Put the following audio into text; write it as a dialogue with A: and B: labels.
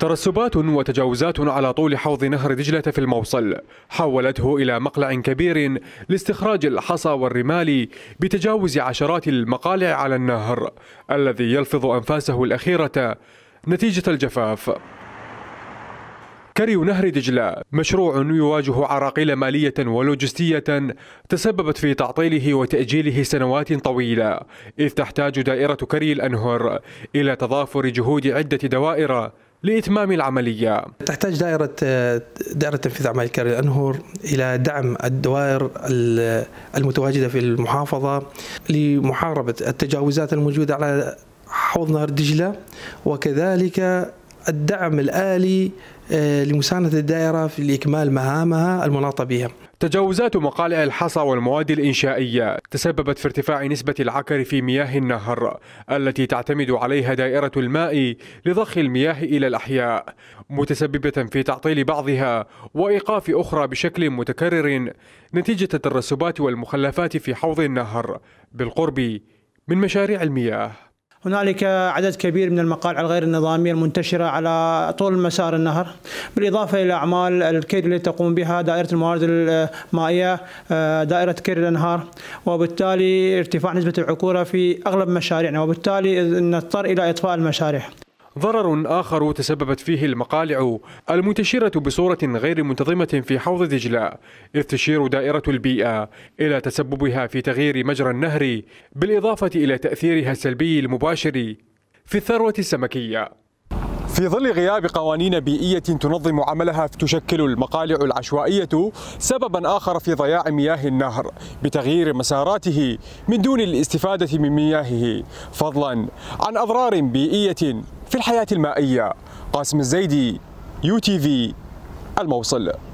A: ترسبات وتجاوزات على طول حوض نهر دجلة في الموصل حولته إلى مقلع كبير لاستخراج الحصى والرمال بتجاوز عشرات المقالع على النهر الذي يلفظ أنفاسه الأخيرة نتيجة الجفاف كري نهر دجلة مشروع يواجه عراقيل مالية ولوجستية تسببت في تعطيله وتأجيله سنوات طويلة إذ تحتاج دائرة كري الأنهر إلى تضافر جهود عدة دوائر لإتمام العملية
B: تحتاج دائرة دائرة تنفيذ أعمال الكارير الأنهر إلى دعم الدوائر المتواجدة في المحافظة لمحاربة التجاوزات الموجودة على حوض نهر دجلة وكذلك الدعم الآلي آه، لمساندة الدائرة في إكمال مهامها المناطة بها
A: تجاوزات مقالع الحصى والمواد الإنشائية تسببت في ارتفاع نسبة العكر في مياه النهر التي تعتمد عليها دائرة الماء لضخ المياه إلى الأحياء متسببة في تعطيل بعضها وإيقاف أخرى بشكل متكرر نتيجة الترسبات والمخلفات في حوض النهر بالقرب من مشاريع المياه
C: هنالك عدد كبير من المقالع الغير النظامية المنتشرة على طول مسار النهر بالإضافة إلى أعمال الكيد التي تقوم بها دائرة الموارد المائية آه، دائرة كير الأنهار وبالتالي ارتفاع نسبة العكورة في أغلب مشاريعنا وبالتالي نضطر إلى إطفاء المشاريع
A: ضرر آخر تسببت فيه المقالع المنتشرة بصورة غير منتظمة في حوض دجلة إذ تشير دائرة البيئة إلى تسببها في تغيير مجرى النهر بالإضافة إلى تأثيرها السلبي المباشر في الثروة السمكية في ظل غياب قوانين بيئية تنظم عملها تشكل المقالع العشوائية سببا آخر في ضياع مياه النهر بتغيير مساراته من دون الاستفادة من مياهه فضلا عن أضرار بيئية في الحياة المائية قاسم الزيدي يو تي في الموصل